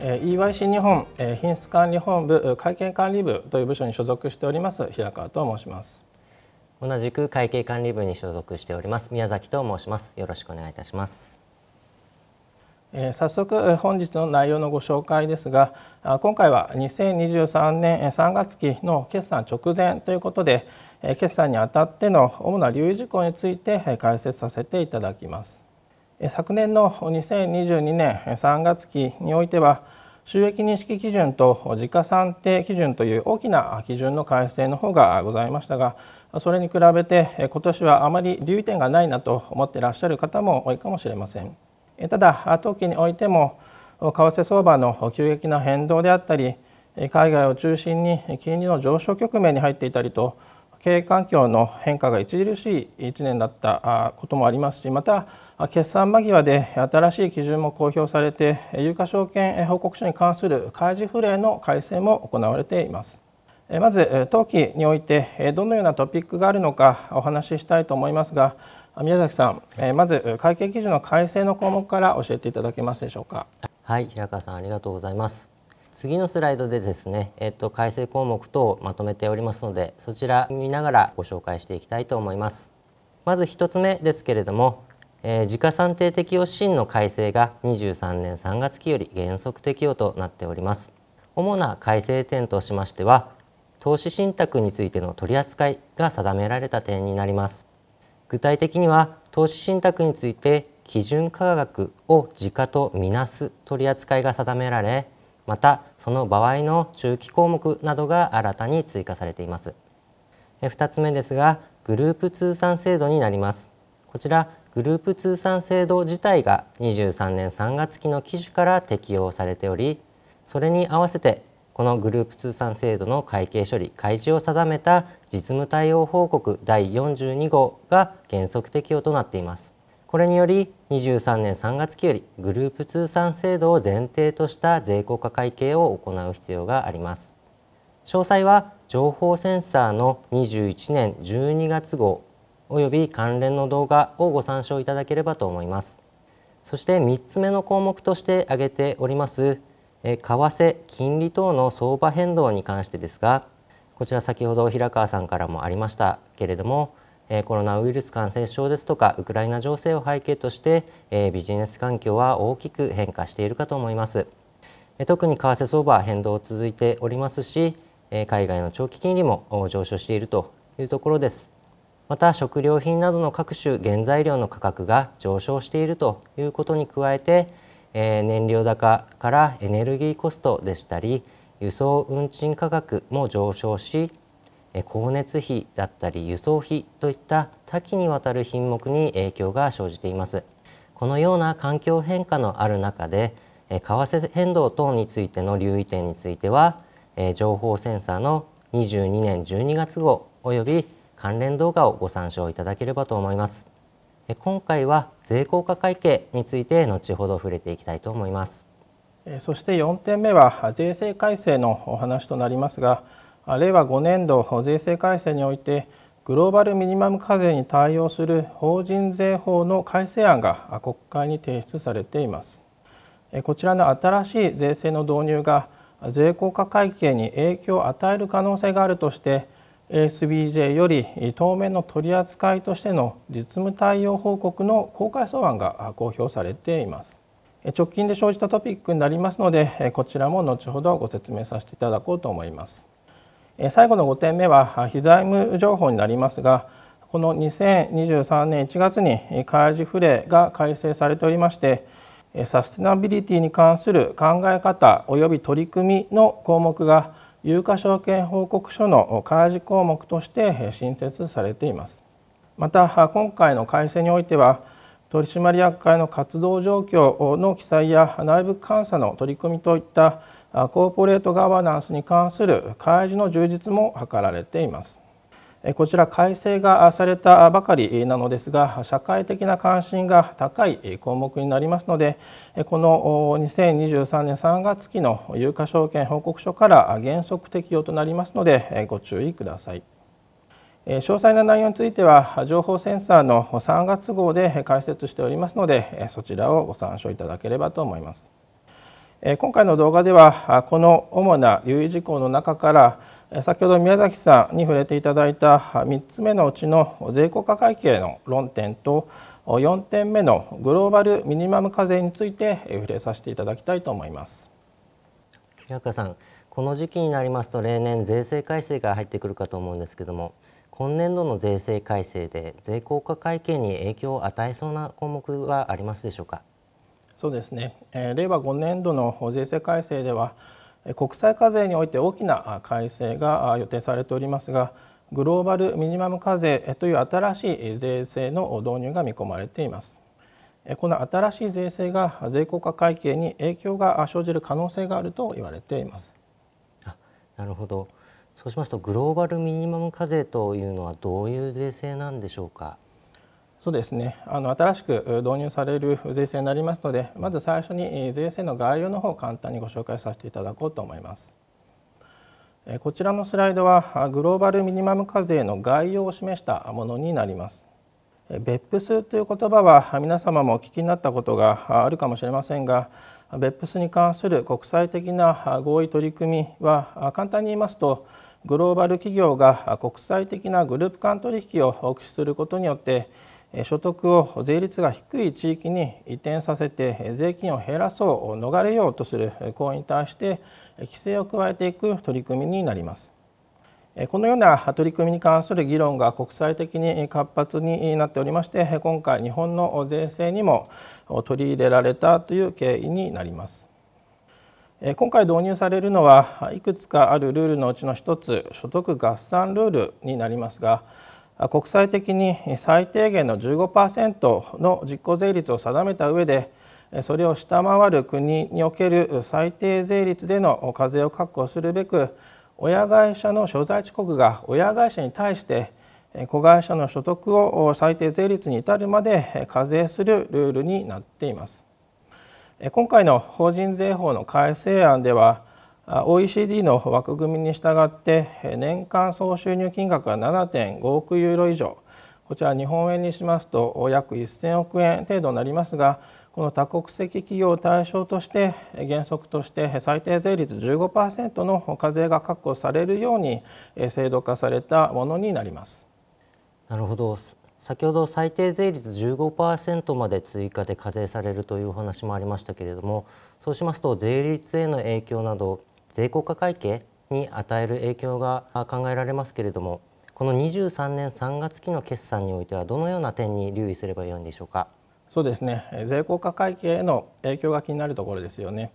EYC 日本品質管理本部会計管理部という部署に所属しております平川と申します同じく会計管理部に所属しております宮崎と申しますよろしくお願いいたします早速本日の内容のご紹介ですが今回は2023年3月期の決算直前ということで決算にあたっての主な留意事項について解説させていただきます昨年の2022年3月期においては収益認識基準と時価算定基準という大きな基準の改正の方がございましたがそれに比べて今年はあまり留意点がないなと思っていらっしゃる方も多いかもしれませんただ当期においても為替相場の急激な変動であったり海外を中心に金利の上昇局面に入っていたりと経営環境の変化が著しい1年だったこともありますしまた決算間際で新しい基準も公表されて有価証券報告書に関する開示不例の改正も行われていますまず当期においてどのようなトピックがあるのかお話ししたいと思いますが宮崎さんまず会計基準の改正の項目から教えていただけますでしょうかはい平川さんありがとうございます次のスライドでですね、えっと、改正項目等をまとめておりますのでそちら見ながらご紹介していきたいと思いますまず1つ目ですけれどもえー、時価算定適用指の改正が23年3月期より原則適用となっております主な改正点としましては投資信託についての取り扱いが定められた点になります具体的には投資信託について基準価格を時価とみなす取り扱いが定められまたその場合の中期項目などが新たに追加されています2つ目ですがグループ通算制度になりますこちらグループ通算制度自体が23年3月期の記事から適用されておりそれに合わせてこのグループ通算制度の会計処理開示を定めた実務対応報告第42号が原則適用となっていますこれにより23年3月期よりグループ通算制度を前提とした税効果会計を行う必要があります詳細は情報センサーの21年12月号及び関連の動画をご参照いただければと思います。そして3つ目の項目として挙げております為替・金利等の相場変動に関してですがこちら先ほど平川さんからもありましたけれどもコロナウイルス感染症ですとかウクライナ情勢を背景としてビジネス環境は大きく変化しているかと思います特に為替相場変動続いておりますし海外の長期金利も上昇しているというところですまた食料品などの各種原材料の価格が上昇しているということに加えて、えー、燃料高からエネルギーコストでしたり輸送運賃価格も上昇し光熱費だったり輸送費といった多岐にわたる品目に影響が生じていますこのような環境変化のある中で為替変動等についての留意点については情報センサーの22年12月号および関連動画をご参照いただければと思います今回は税効果会計について後ほど触れていきたいと思いますそして4点目は税制改正のお話となりますが令和5年度税制改正においてグローバルミニマム課税に対応する法人税法の改正案が国会に提出されていますこちらの新しい税制の導入が税効果会計に影響を与える可能性があるとして SBJ より当面の取り扱いとしての実務対応報告の公開草案が公表されています直近で生じたトピックになりますのでこちらも後ほどご説明させていただこうと思います最後の5点目は非財務情報になりますがこの2023年1月に開示フレが改正されておりましてサステナビリティに関する考え方及び取り組みの項目が有価証券報告書の開示項目として新設されていますまた今回の改正においては取締役会の活動状況の記載や内部監査の取り組みといったコーポレートガバナンスに関する開示の充実も図られていますこちら改正がされたばかりなのですが社会的な関心が高い項目になりますのでこの2023年3月期の有価証券報告書から原則適用となりますのでご注意ください。詳細な内容については情報センサーの3月号で解説しておりますのでそちらをご参照いただければと思います。今回の動画ではこの主な留意事項の中から先ほど宮崎さんに触れていただいた3つ目のうちの税効果会計の論点と4点目のグローバルミニマム課税について触れさせていただきたいと思います。平川さんこの時期になりますと例年税制改正が入ってくるかと思うんですけども今年度の税制改正で税効果会計に影響を与えそうな項目はありますでしょうかそうですね、え令和5年度の税制改正では国際課税において大きな改正が予定されておりますがグローバルミニマム課税という新しい税制の導入が見込まれていますこの新しい税制が税効果会計に影響が生じる可能性があると言われていますあなるほどそうしますとグローバルミニマム課税というのはどういう税制なんでしょうかそうですねあの新しく導入される税制になりますのでまず最初に税制の概要の方を簡単にご紹介させていただこうと思いますこちらのスライドはグローバルミニマム課税の概要を示したものになります別府数という言葉は皆様もお聞きになったことがあるかもしれませんが別府数に関する国際的な合意取り組みは簡単に言いますとグローバル企業が国際的なグループ間取引を駆使することによって所得を税率が低い地域に移転させて税金を減らそう逃れようとする行為に対して規制を加えていく取り組みになりますこのような取り組みに関する議論が国際的に活発になっておりまして今回日本の税制にも取り入れられたという経緯になります今回導入されるのはいくつかあるルールのうちの1つ所得合算ルールになりますが国際的に最低限の15%の実効税率を定めた上でそれを下回る国における最低税率での課税を確保するべく親会社の所在地国が親会社に対して子会社の所得を最低税率に至るまで課税するルールになっています今回の法人税法の改正案では OECD の枠組みに従って年間総収入金額は7.5億ユーロ以上こちら日本円にしますと約1000億円程度になりますがこの多国籍企業を対象として原則として最低税率15%の課税が確保されるように制度化されたものになります。なるほど先ほど最低税率15%まで追加で課税されるというお話もありましたけれどもそうしますと税率への影響など税効果会計に与える影響が考えられますけれどもこの23年3月期の決算においてはどのような点に留意すればよいんでしょうかそうですね税効果会計への影響が気になるところですよね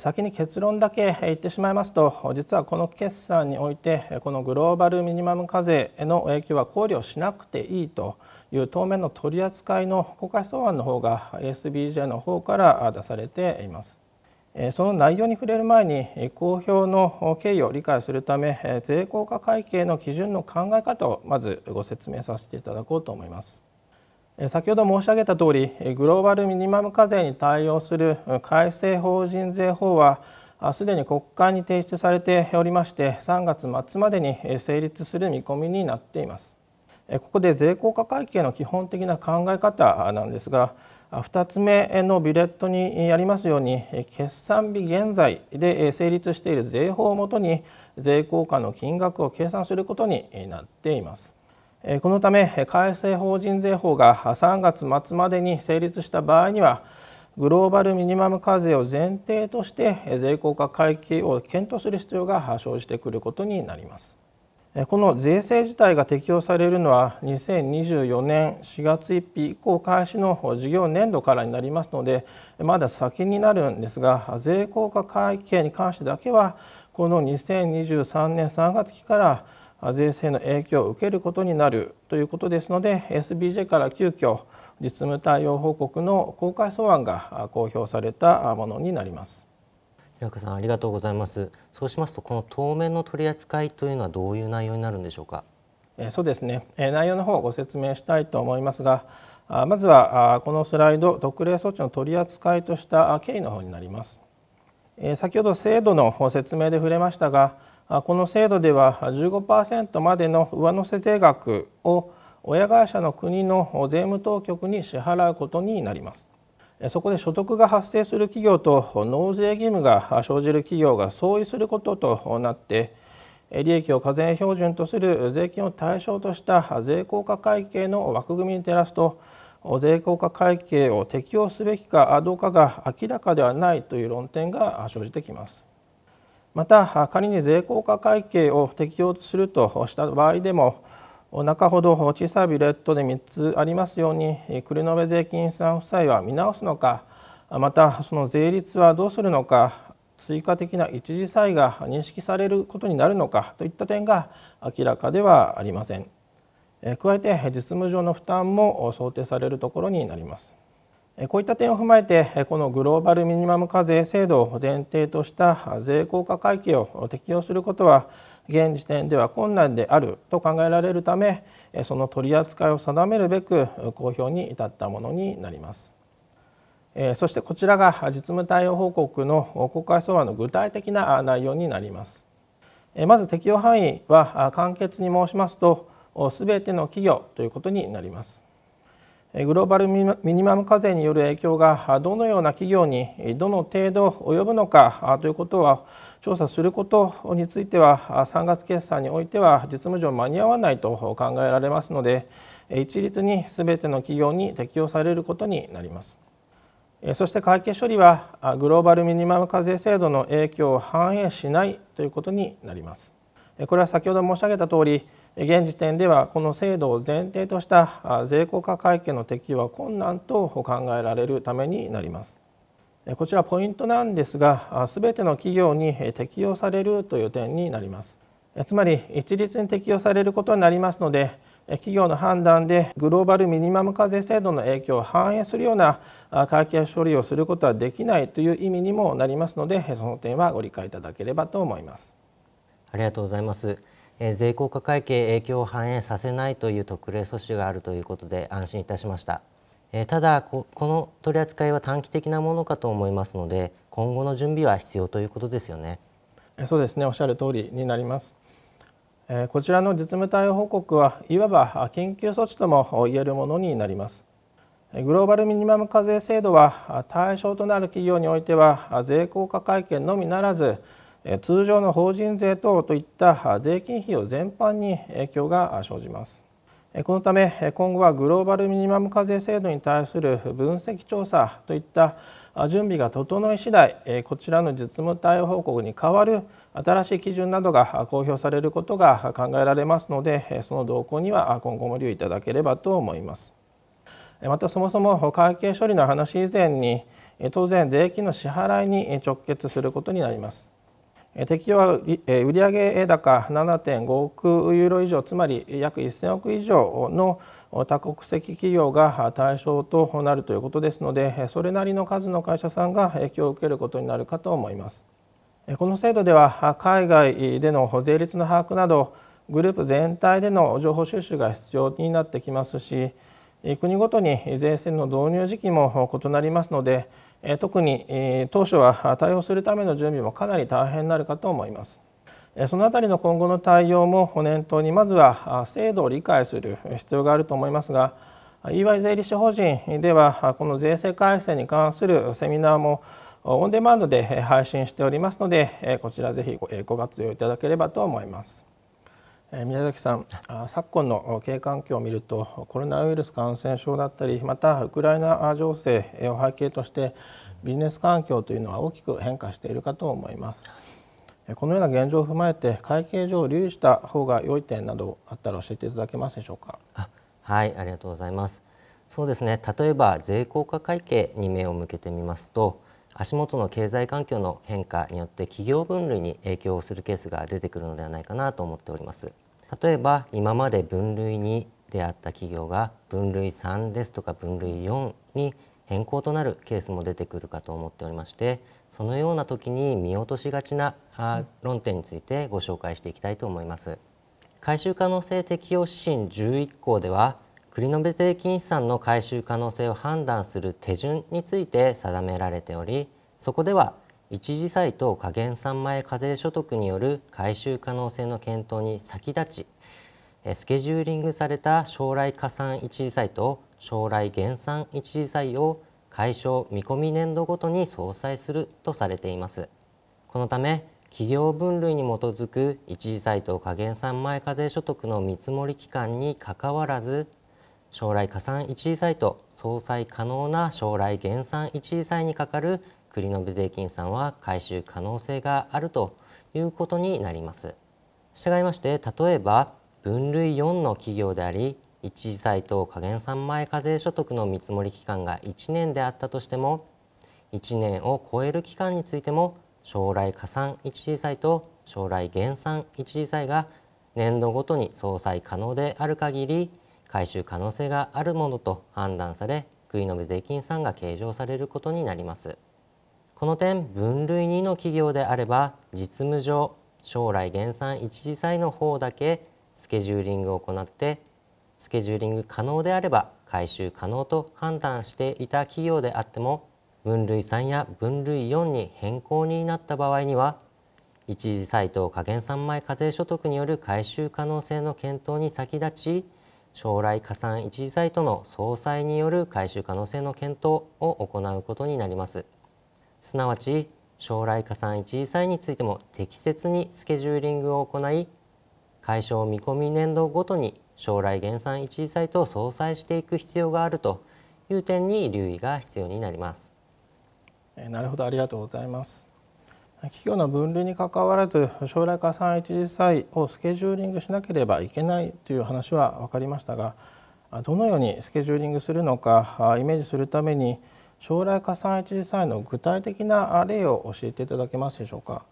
先に結論だけ言ってしまいますと実はこの決算においてこのグローバルミニマム課税への影響は考慮しなくていいという当面の取り扱いの公開草案の方が SBJ の方から出されています。その内容に触れる前に公表の経緯を理解するため税効果会計の基準の考え方をまずご説明させていただこうと思います先ほど申し上げたとおりグローバルミニマム課税に対応する改正法人税法はすでに国会に提出されておりまして3月末までに成立する見込みになっていますここで税効果会計の基本的な考え方なんですが2つ目のビレットにありますように決算日現在で成立している税法をもとに税効果の金額を計算することになっています。このため改正法人税法が3月末までに成立した場合にはグローバルミニマム課税を前提として税効果回帰を検討する必要が生じてくることになります。この税制自体が適用されるのは2024年4月1日以降開始の事業年度からになりますのでまだ先になるんですが税効果会計に関してだけはこの2023年3月期から税制の影響を受けることになるということですので SBJ から急遽実務対応報告の公開草案が公表されたものになります。平さんありがとうございますそうしますとこの当面の取り扱いというのはどういう内容になるんでしょうかそうですね内容の方をご説明したいと思いますがまずはこのスライド特例措置の取り扱いとした経緯の方になります先ほど制度の説明で触れましたがこの制度では15%までの上乗せ税額を親会社の国の税務当局に支払うことになりますそこで所得が発生する企業と納税義務が生じる企業が相違することとなって利益を課税標準とする税金を対象とした税効果会計の枠組みに照らすと税効果会計を適用すべきかどうかが明らかではないという論点が生じてきます。また仮に税効果会計を適用するとした場合でもお腹ほど小さいビレットで3つありますように繰延税金さん夫妻は見直すのかまたその税率はどうするのか追加的な一時債が認識されることになるのかといった点が明らかではありません加えて実務上の負担も想定されるところになりますこういった点を踏まえてこのグローバルミニマム課税制度を前提とした税効果会計を適用することは現時点では困難であると考えられるためその取り扱いを定めるべく公表に至ったものになります。そしてこちらが実務対応報告の国会草案の具体的な内容になります。まず適用範囲は簡潔に申しますと全ての企業ということになります。グローバルミニマム課税による影響がどのような企業にどの程度及ぶのかということは調査することについては3月決算においては実務上間に合わないと考えられますので一律に全ての企業に適用されることになります。そして会計処理はグローバルミニマム課税制度の影響を反映しないということになります。これは先ほど申し上げたとおり現時点ではこの制度を前提とした税効果会計の適用は困難と考えられるためになりますこちらポイントなんですが全ての企業に適用されるという点になりますつまり一律に適用されることになりますので企業の判断でグローバルミニマム課税制度の影響を反映するような会計処理をすることはできないという意味にもなりますのでその点はご理解いただければと思いますありがとうございます税効果会計影響を反映させないという特例措置があるということで安心いたしましたただこの取り扱いは短期的なものかと思いますので今後の準備は必要ということですよねそうですねおっしゃる通りになりますこちらの実務対応報告はいわば緊急措置とも言えるものになりますグローバルミニマム課税制度は対象となる企業においては税効果会計のみならず通常の法人税等といった税金費用全般に影響が生じますこのため今後はグローバルミニマム課税制度に対する分析調査といった準備が整い次第こちらの実務対応報告に代わる新しい基準などが公表されることが考えられますのでその動向には今後も留意いただければと思いますまたそもそも会計処理の話以前に当然税金の支払いに直結することになります適用は売上高7.5億ユーロ以上つまり約1000億以上の多国籍企業が対象となるということですのでそれなりの数の会社さんが影響を受けることになるかと思います。この制度では海外での税率の把握などグループ全体での情報収集が必要になってきますし国ごとに税制の導入時期も異なりますので特に当初は対応するための準備もかなり大変になるかと思います。そのあたりの今後の対応も念頭にまずは制度を理解する必要があると思いますが EY 税理士法人ではこの税制改正に関するセミナーもオンデマンドで配信しておりますのでこちらぜひご活用いただければと思います。宮崎さん昨今の経営環境を見るとコロナウイルス感染症だったりまたウクライナ情勢を背景としてビジネス環境というのは大きく変化しているかと思いますこのような現状を踏まえて会計上留意した方が良い点などあったら教えていただけますでしょうかはいありがとうございますそうですね例えば税効果会計に目を向けてみますと足元の経済環境の変化によって企業分類に影響をするケースが出てくるのではないかなと思っております例えば今まで分類2であった企業が分類3ですとか分類4に変更となるケースも出てくるかと思っておりましてそのような時に見落としがちな論点についてご紹介していきたいと思います。改修可能性適用指針11項では繰延税金資産の回収可能性を判断する手順について定められておりそこでは一時債等加減3万円課税所得による回収可能性の検討に先立ちスケジューリングされた将来加算一時債と将来減産一時債を解消見込み年度ごとに相殺するとされていますこのため企業分類に基づく一時債と加減3万円課税所得の見積もり期間にかかわらず将来加算一次債と相殺可能な将来減産一次債にかかる繰延税金産は回収可能性があるということになります。従いまして例えば分類4の企業であり一次債と加減産前課税所得の見積もり期間が1年であったとしても1年を超える期間についても将来加算一次債と将来減産一次債が年度ごとに相殺可能である限り回収可能性があるものと判断され繰延税金3が計上されることになります。この点分類2の企業であれば実務上将来減産一次債の方だけスケジューリングを行ってスケジューリング可能であれば回収可能と判断していた企業であっても分類3や分類4に変更になった場合には一時債等加減3枚課税所得による回収可能性の検討に先立ち将来加算一次債との総裁による回収可能性の検討を行うことになりますすなわち将来加算一次債についても適切にスケジューリングを行い解消見込み年度ごとに将来減産一次債と相殺していく必要があるという点に留意が必要になりますなるほどありがとうございます企業の分類にかかわらず将来加算一時債をスケジューリングしなければいけないという話は分かりましたがどのようにスケジューリングするのかイメージするために将来加算一時債の具体的な例を教えていただけますでしょうか。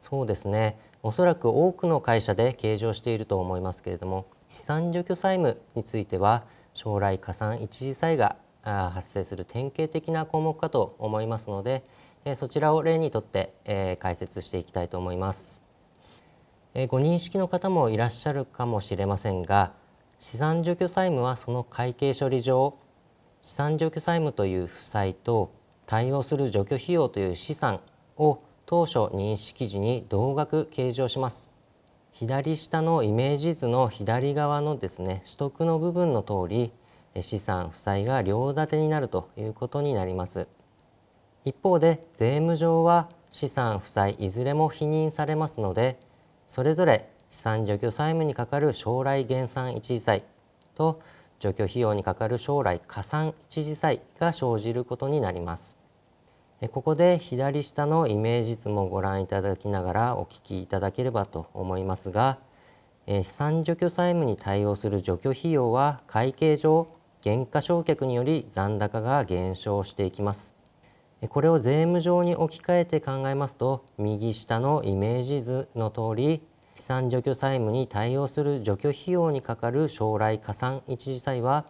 そうですねおそらく多くの会社で計上していると思いますけれども資産除去債務については将来加算一次債が発生する典型的な項目かと思いますのでそちらを例にとって解説していきたいと思います。ご認識の方もいらっしゃるかもしれませんが資産除去債務はその会計処理上資産除去債務という負債と対応する除去費用という資産を当初認識時に同額計上します左下のイメージ図の左側のですね取得の部分の通り資産負債が両立てになるということになります。一方で税務上は資産負債いずれも否認されますのでそれぞれ資産除去債務にかかる将来減産一時債と除去費用にかかる将来加算一時債が生じることになりますここで左下のイメージ図もご覧いただきながらお聞きいただければと思いますが資産除去債務に対応する除去費用は会計上減価償却により残高が減少していきますこれを税務上に置き換えて考えますと右下のイメージ図の通り資産除去債務に対応する除去費用にかかる将来加算一時債は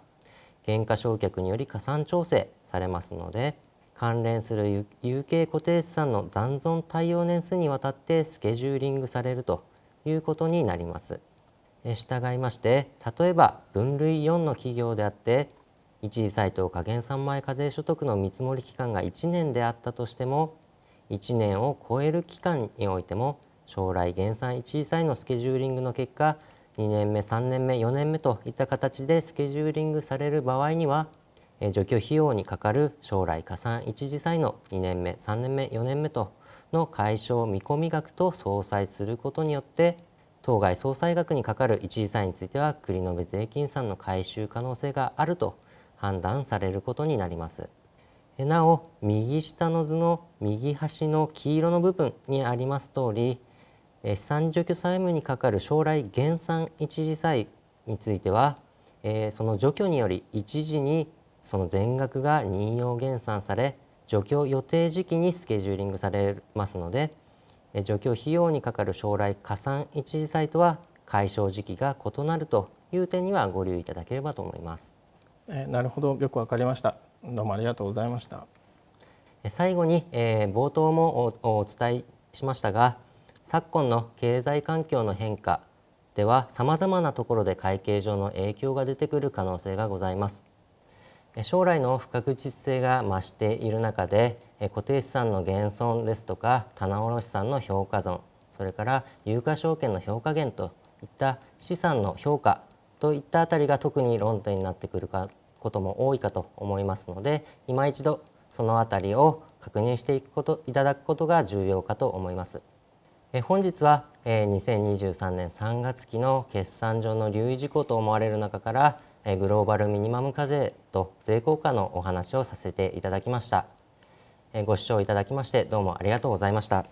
減価償却により加算調整されますので関連する有形固定資産の残存対応年数にわたってスケジューリングされるということになります。従いまして例えば分類4の企業であって一時配当加減3枚課税所得の見積もり期間が1年であったとしても1年を超える期間においても将来減産1時債のスケジューリングの結果2年目3年目4年目といった形でスケジューリングされる場合には除去費用にかかる将来加算一時債の2年目3年目4年目との解消見込み額と相殺することによって当該相殺額にかかる一時債については国の税金算の回収可能性があると判断されることになりますなお右下の図の右端の黄色の部分にあります通り資産除去債務にかかる将来減産一時債についてはその除去により一時にその全額が任用減産され除去予定時期にスケジューリングされますので除去費用にかかる将来加算一時債とは解消時期が異なるという点にはご留意いただければと思います。えなるほどよくわかりましたどうもありがとうございました最後に、えー、冒頭もお伝えしましたが昨今の経済環境の変化ではさまざまなところで会計上の影響が出てくる可能性がございます将来の不確実性が増している中で固定資産の減損ですとか棚卸資産の評価損それから有価証券の評価減といった資産の評価といったあたりが特に論点になってくるかことも多いかと思いますので今一度そのあたりを確認していくこといただくことが重要かと思います。え本日は、え2023年3月期の決算上の留意事項と思われる中から、えグローバルミニマム課税と税効果のお話をさせていただきました、えご視聴いただきましてどうもありがとうございました。